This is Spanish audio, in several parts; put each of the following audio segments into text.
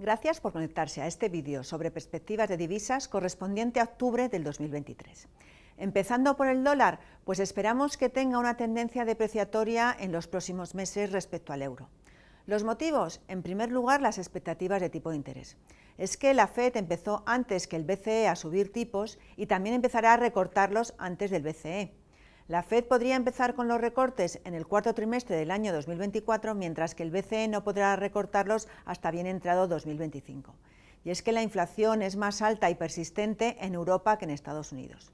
Gracias por conectarse a este vídeo sobre perspectivas de divisas correspondiente a octubre del 2023. Empezando por el dólar, pues esperamos que tenga una tendencia depreciatoria en los próximos meses respecto al euro. Los motivos, en primer lugar, las expectativas de tipo de interés. Es que la Fed empezó antes que el BCE a subir tipos y también empezará a recortarlos antes del BCE. La Fed podría empezar con los recortes en el cuarto trimestre del año 2024, mientras que el BCE no podrá recortarlos hasta bien entrado 2025. Y es que la inflación es más alta y persistente en Europa que en Estados Unidos.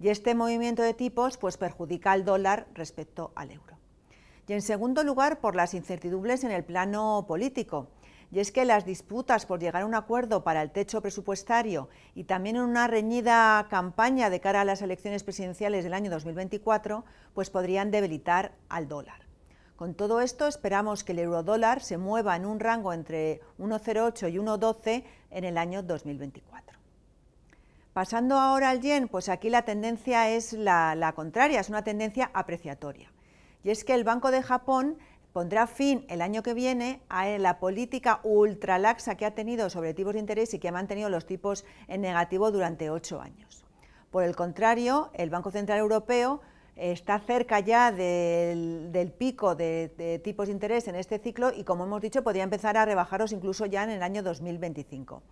Y este movimiento de tipos pues, perjudica al dólar respecto al euro. Y en segundo lugar, por las incertidumbres en el plano político y es que las disputas por llegar a un acuerdo para el techo presupuestario y también en una reñida campaña de cara a las elecciones presidenciales del año 2024, pues podrían debilitar al dólar. Con todo esto, esperamos que el eurodólar se mueva en un rango entre 1,08 y 1,12 en el año 2024. Pasando ahora al yen, pues aquí la tendencia es la, la contraria, es una tendencia apreciatoria. Y es que el Banco de Japón pondrá fin el año que viene a la política ultralaxa que ha tenido sobre tipos de interés y que ha mantenido los tipos en negativo durante ocho años. Por el contrario, el Banco Central Europeo está cerca ya del, pico de, tipos de interés en este ciclo y, como hemos dicho, podría empezar a rebajarlos incluso ya en el año 2025.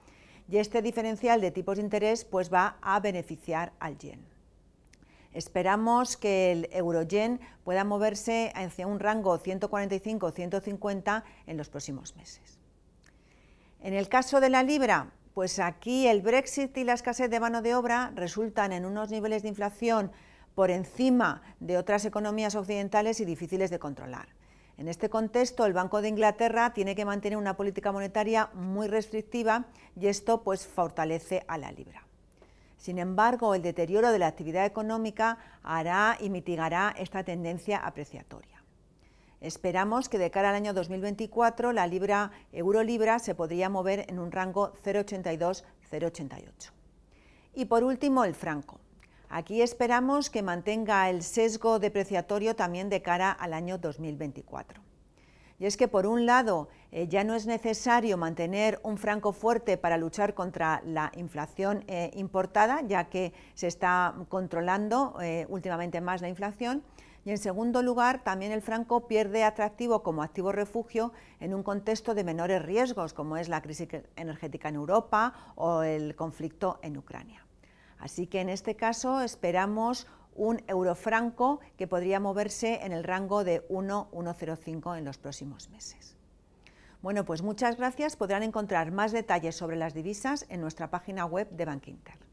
Y este diferencial de tipos de interés pues, va a beneficiar al yen. Esperamos que el Euroyen pueda moverse hacia un rango 145-150 en los próximos meses. En el caso de la libra, pues aquí el Brexit y la escasez de mano de obra resultan en unos niveles de inflación por encima de otras economías occidentales y difíciles de controlar. En este contexto, el Banco de Inglaterra tiene que mantener una política monetaria muy restrictiva y esto pues fortalece a la libra. Sin embargo, el deterioro de la actividad económica hará y mitigará esta tendencia apreciatoria. Esperamos que de cara al año 2024 la libra euro-libra se podría mover en un rango 0,82-0,88. Y por último, el franco. Aquí esperamos que mantenga el sesgo depreciatorio también de cara al año 2024. Y es que, por un lado, eh, ya no es necesario mantener un franco fuerte para luchar contra la inflación eh, importada, ya que se está controlando eh, últimamente más la inflación. Y en segundo lugar, también el franco pierde atractivo como activo refugio en un contexto de menores riesgos, como es la crisis energética en Europa o el conflicto en Ucrania. Así que en este caso esperamos un franco que podría moverse en el rango de 1,105 en los próximos meses. Bueno, pues muchas gracias. Podrán encontrar más detalles sobre las divisas en nuestra página web de Bankinter.